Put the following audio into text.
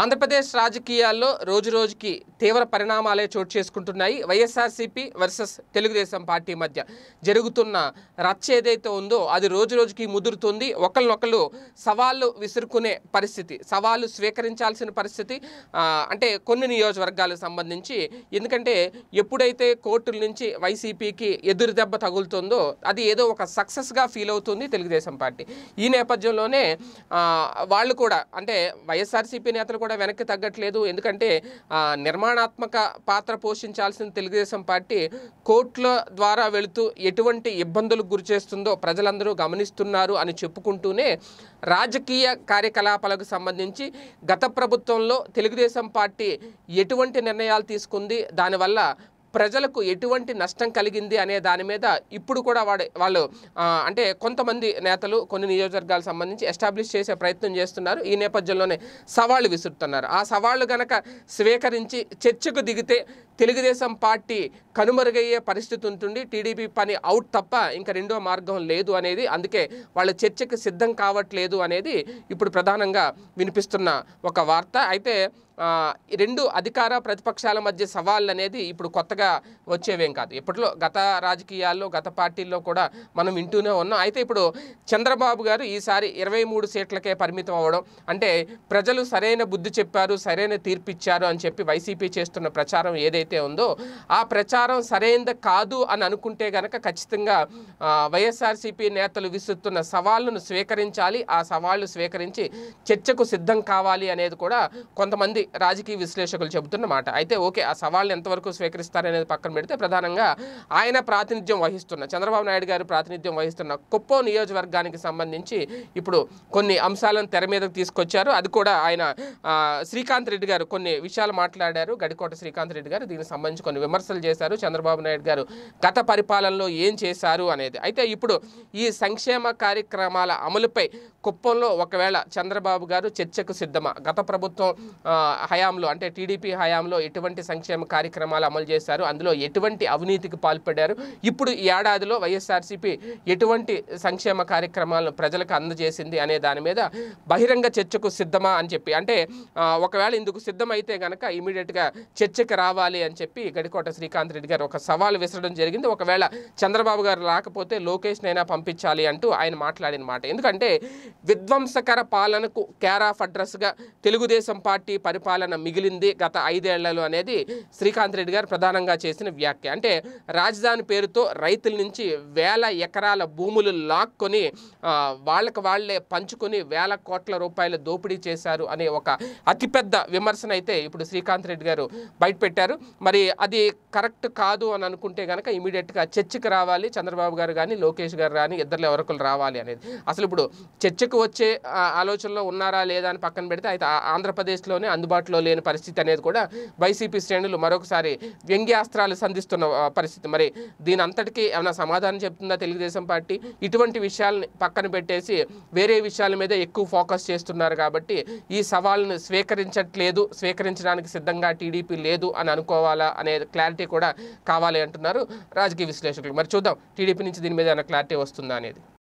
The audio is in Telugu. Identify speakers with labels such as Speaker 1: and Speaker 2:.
Speaker 1: ఆంధ్రప్రదేశ్ రాజకీయాల్లో రోజు రోజుకి తీవ్ర పరిణామాలే చోటు చేసుకుంటున్నాయి వైఎస్ఆర్సీపీ వర్సెస్ తెలుగుదేశం పార్టీ మధ్య జరుగుతున్న రచ్చ ఏదైతే ఉందో అది రోజు రోజుకి ముదురుతుంది ఒకరినొకరు సవాళ్ళు విసురుకునే పరిస్థితి సవాళ్ళు స్వీకరించాల్సిన పరిస్థితి అంటే కొన్ని నియోజకవర్గాలకు సంబంధించి ఎందుకంటే ఎప్పుడైతే కోర్టుల నుంచి వైసీపీకి ఎదురు దెబ్బ తగులుతుందో అది ఏదో ఒక సక్సెస్గా ఫీల్ అవుతుంది తెలుగుదేశం పార్టీ ఈ నేపథ్యంలోనే వాళ్ళు కూడా అంటే వైఎస్ఆర్సీపీ నేతలు కూడా వెనక్కి తగ్గట్లేదు ఎందుకంటే నిర్మాణాత్మక పాత్ర పోషించాల్సిన తెలుగుదేశం పార్టీ కోర్టుల ద్వారా వెళుతూ ఎటువంటి ఇబ్బందులు గురిచేస్తుందో ప్రజలందరూ గమనిస్తున్నారు అని చెప్పుకుంటూనే రాజకీయ కార్యకలాపాలకు సంబంధించి గత ప్రభుత్వంలో తెలుగుదేశం పార్టీ ఎటువంటి నిర్ణయాలు తీసుకుంది దానివల్ల ప్రజలకు ఎటువంటి నష్టం కలిగింది అనే దాని మీద ఇప్పుడు కూడా వాడు వాళ్ళు అంటే కొంతమంది నేతలు కొన్ని నియోజకవర్గాలకు సంబంధించి ఎస్టాబ్లిష్ చేసే ప్రయత్నం చేస్తున్నారు ఈ నేపథ్యంలోనే సవాళ్లు విసురుతున్నారు ఆ సవాళ్లు గనక స్వీకరించి చర్చకు దిగితే తెలుగుదేశం పార్టీ కనుమరుగయ్యే పరిస్థితి ఉంటుంది టీడీపీ పని అవుట్ తప్ప ఇంకా రెండో మార్గం లేదు అనేది అందుకే వాళ్ళ చర్చకు సిద్ధం కావట్లేదు అనేది ఇప్పుడు ప్రధానంగా వినిపిస్తున్న ఒక వార్త అయితే రెండు అధికార ప్రతిపక్షాల మధ్య సవాళ్ళు అనేది ఇప్పుడు కొత్తగా వచ్చేవేం కాదు ఇప్పట్లో గత రాజకీయాల్లో గత పార్టీల్లో కూడా మనం వింటూనే ఉన్నాం అయితే ఇప్పుడు చంద్రబాబు గారు ఈసారి ఇరవై మూడు సీట్లకే పరిమితం అవ్వడం అంటే ప్రజలు సరైన బుద్ధి చెప్పారు సరైన తీర్పిచ్చారు అని చెప్పి వైసీపీ చేస్తున్న ప్రచారం ఏదైతే ఏదైతే ఉందో ఆ ప్రచారం సరైనది కాదు అని అనుకుంటే గనక ఖచ్చితంగా వైఎస్ఆర్సీపీ నేతలు విసురుతున్న సవాళ్ళను స్వీకరించాలి ఆ సవాళ్లు స్వీకరించి చర్చకు సిద్ధం కావాలి అనేది కూడా కొంతమంది రాజకీయ విశ్లేషకులు చెబుతున్నమాట అయితే ఓకే ఆ సవాళ్ళు ఎంతవరకు స్వీకరిస్తారనేది పక్కన పెడితే ప్రధానంగా ఆయన ప్రాతినిధ్యం వహిస్తున్న చంద్రబాబు నాయుడు గారు ప్రాతినిధ్యం వహిస్తున్న కుప్పో నియోజకవర్గానికి సంబంధించి ఇప్పుడు కొన్ని అంశాలను తెర మీదకు తీసుకొచ్చారు అది కూడా ఆయన శ్రీకాంత్ రెడ్డి గారు కొన్ని విషయాలు మాట్లాడారు గడికోట శ్రీకాంత్ రెడ్డి గారు దీనికి సంబంధించి కొన్ని విమర్శలు చేశారు చంద్రబాబు నాయుడు గారు గత పరిపాలనలో ఏం చేశారు అనేది అయితే ఇప్పుడు ఈ సంక్షేమ కార్యక్రమాల అమలుపై కుప్పంలో ఒకవేళ చంద్రబాబు గారు చర్చకు సిద్ధమా గత ప్రభుత్వం హయాంలో అంటే టీడీపీ హయాంలో ఎటువంటి సంక్షేమ కార్యక్రమాలు అమలు చేశారు అందులో ఎటువంటి అవినీతికి పాల్పడ్డారు ఇప్పుడు ఈ ఏడాదిలో వైఎస్ఆర్సీపీ ఎటువంటి సంక్షేమ కార్యక్రమాలను ప్రజలకు అందజేసింది అనే దాని మీద బహిరంగ చర్చకు సిద్ధమా అని చెప్పి అంటే ఒకవేళ ఇందుకు సిద్ధమైతే కనుక ఇమీడియట్గా చర్చకు రావాలి అని చెప్పి గడికోట శ్రీకాంత్ రెడ్డి గారు ఒక సవాల్ విసరడం జరిగింది ఒకవేళ చంద్రబాబు గారు రాకపోతే లోకేష్ పంపించాలి అంటూ ఆయన మాట్లాడిన మాట ఎందుకంటే విధ్వంసకర పాలనకు కేర్ ఆఫ్ అడ్రస్గా తెలుగుదేశం పార్టీ పరిపాలన మిగిలింది గత ఐదేళ్లలో అనేది శ్రీకాంత్ రెడ్డి గారు ప్రధానంగా చేసిన వ్యాఖ్య అంటే రాజధాని పేరుతో రైతుల నుంచి వేల ఎకరాల భూములు లాక్కొని వాళ్ళకి వాళ్లే పంచుకొని వేల కోట్ల రూపాయల దోపిడీ చేశారు అనే ఒక అతిపెద్ద విమర్శనైతే ఇప్పుడు శ్రీకాంత్ రెడ్డి గారు బయటపెట్టారు మరి అది కరెక్ట్ కాదు అని అనుకుంటే కనుక ఇమీడియట్గా చర్చకు రావాలి చంద్రబాబు గారు కానీ లోకేష్ గారు కానీ ఇద్దరు ఎవరికలు రావాలి అనేది అసలు ఇప్పుడు చర్చకు వచ్చే ఆలోచనలో ఉన్నారా లేదా అని పక్కన పెడితే అయితే ఆంధ్రప్రదేశ్లోనే అందుబాటులో లేని పరిస్థితి అనేది కూడా వైసీపీ శ్రేణులు మరొకసారి వ్యంగ్యాస్త్రాలు సంధిస్తున్న పరిస్థితి మరి దీని అంతటికీ ఏమైనా సమాధానం చెప్తుందా తెలుగుదేశం పార్టీ ఇటువంటి విషయాలని పక్కన పెట్టేసి వేరే విషయాల మీద ఎక్కువ ఫోకస్ చేస్తున్నారు కాబట్టి ఈ సవాల్ను స్వీకరించట్లేదు స్వీకరించడానికి సిద్ధంగా టీడీపీ లేదు అని అనుకో తీసుకోవాలా అనే క్లారిటీ కూడా కావాలి అంటున్నారు రాజకీయ విశ్లేషకులు మరి చూద్దాం టీడీపీ నుంచి దీని మీద ఏమైనా క్లారిటీ వస్తుందా అనేది